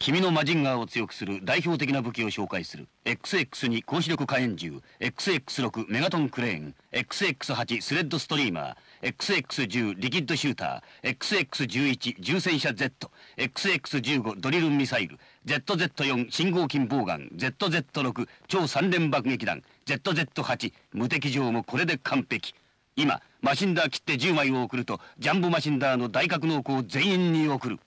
君のマジンガーを強くする代表的な武器を紹介する XX2 高視力火炎銃 XX6 メガトンクレーン XX8 スレッドストリーマー XX10 リキッドシューター XX11 重戦車 ZXX15 ドリルミサイル ZZ4 信号金棒ン ZZ6 超三連爆撃弾 ZZ8 無敵城もこれで完璧今マシンダー切って10枚を送るとジャンボマシンダーの大格納庫を全員に送る。